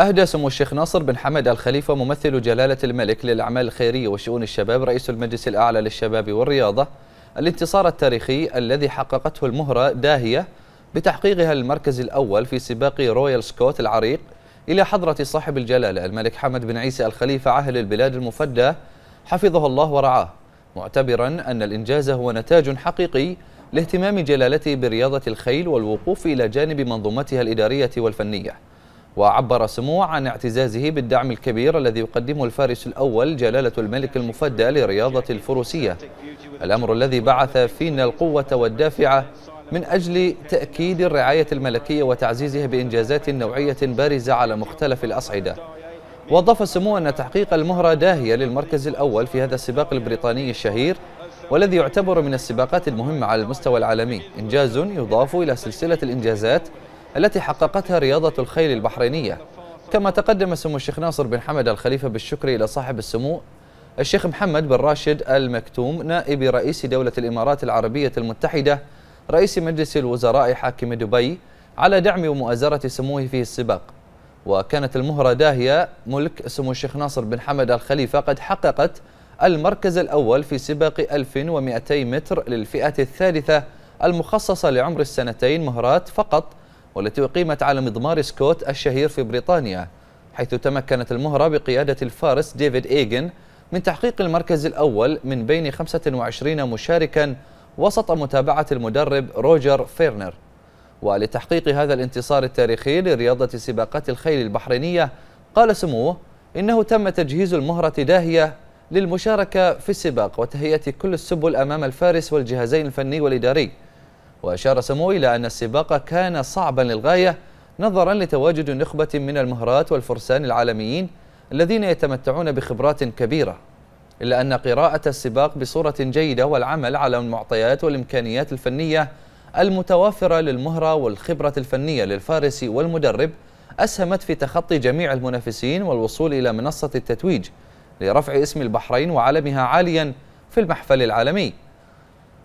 أهدى سمو الشيخ ناصر بن حمد الخليفة ممثل جلالة الملك للأعمال الخيرية وشؤون الشباب رئيس المجلس الأعلى للشباب والرياضة الانتصار التاريخي الذي حققته المهرة داهية بتحقيقها المركز الأول في سباق رويال سكوت العريق إلى حضرة صاحب الجلالة الملك حمد بن عيسى الخليفة عهل البلاد المفدى حفظه الله ورعاه معتبرا أن الإنجاز هو نتاج حقيقي لاهتمام جلالته برياضة الخيل والوقوف إلى جانب منظومتها الإدارية والفنية وعبر سموه عن اعتزازه بالدعم الكبير الذي يقدمه الفارس الأول جلالة الملك المفدى لرياضة الفروسية الأمر الذي بعث فينا القوة والدافعة من أجل تأكيد الرعاية الملكية وتعزيزها بإنجازات نوعية بارزة على مختلف الأصعدة وأضاف سموه أن تحقيق المهرة داهية للمركز الأول في هذا السباق البريطاني الشهير والذي يعتبر من السباقات المهمة على المستوى العالمي إنجاز يضاف إلى سلسلة الإنجازات التي حققتها رياضة الخيل البحرينية كما تقدم سمو الشيخ ناصر بن حمد الخليفة بالشكر إلى صاحب السمو الشيخ محمد بن راشد المكتوم نائب رئيس دولة الإمارات العربية المتحدة رئيس مجلس الوزراء حاكم دبي على دعم ومؤازرة سموه في السباق وكانت المهرة داهية ملك سمو الشيخ ناصر بن حمد الخليفة قد حققت المركز الأول في سباق 1200 متر للفئة الثالثة المخصصة لعمر السنتين مهرات فقط والتي أقيمت على مضمار سكوت الشهير في بريطانيا حيث تمكنت المهرة بقيادة الفارس ديفيد إيجن من تحقيق المركز الأول من بين 25 مشاركا وسط متابعة المدرب روجر فيرنر ولتحقيق هذا الانتصار التاريخي لرياضة سباقات الخيل البحرينية قال سموه إنه تم تجهيز المهرة داهية للمشاركة في السباق وتهيئة كل السبل أمام الفارس والجهازين الفني والإداري وأشار سمو إلى أن السباق كان صعبا للغاية نظرا لتواجد نخبة من المهرات والفرسان العالميين الذين يتمتعون بخبرات كبيرة إلا أن قراءة السباق بصورة جيدة والعمل على المعطيات والإمكانيات الفنية المتوافرة للمهرة والخبرة الفنية للفارس والمدرب أسهمت في تخطي جميع المنافسين والوصول إلى منصة التتويج لرفع اسم البحرين وعلمها عاليا في المحفل العالمي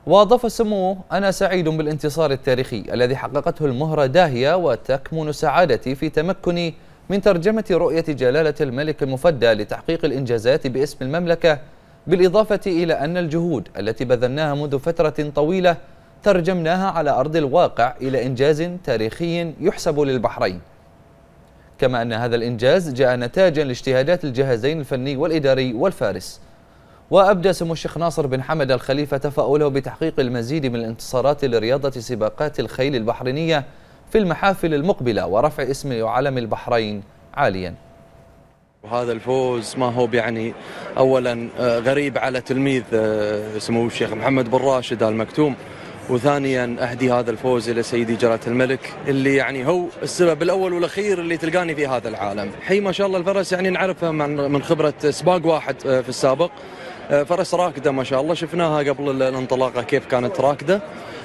واضاف سموه انا سعيد بالانتصار التاريخي الذي حققته المهره داهيه وتكمن سعادتي في تمكني من ترجمه رؤيه جلاله الملك المفدى لتحقيق الانجازات باسم المملكه بالاضافه الى ان الجهود التي بذلناها منذ فتره طويله ترجمناها على ارض الواقع الى انجاز تاريخي يحسب للبحرين كما أن هذا الإنجاز جاء نتاجا لاجتهادات الجهازين الفني والإداري والفارس وأبدى سمو الشيخ ناصر بن حمد الخليفة تفاؤله بتحقيق المزيد من الانتصارات لرياضة سباقات الخيل البحرينية في المحافل المقبلة ورفع اسم وعلم البحرين عالياً وهذا الفوز ما هو يعني اولا آه، غريب على تلميذ آه، سمو الشيخ محمد بن راشد ال مكتوم وثانيا اهدي هذا الفوز الى سيدي جلاله الملك اللي يعني هو السبب الاول والاخير اللي تلقاني في هذا العالم، حي ما شاء الله الفرس يعني نعرفه من خبره سباق واحد آه، في السابق آه، فرس راكده ما شاء الله شفناها قبل الانطلاقه كيف كانت راكده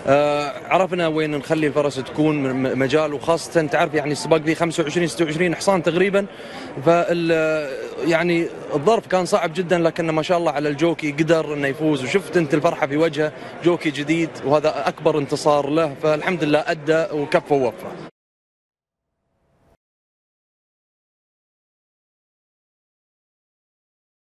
آه، عرفنا وين نخلي الفرس تكون مجال وخاصه تعرف يعني السباق ذي 25 26 حصان تقريبا ف آه، يعني الظرف كان صعب جدا لكن ما شاء الله على الجوكي قدر انه يفوز وشفت انت الفرحه في وجهه جوكي جديد وهذا اكبر انتصار له فالحمد لله ادى وكفى ووفى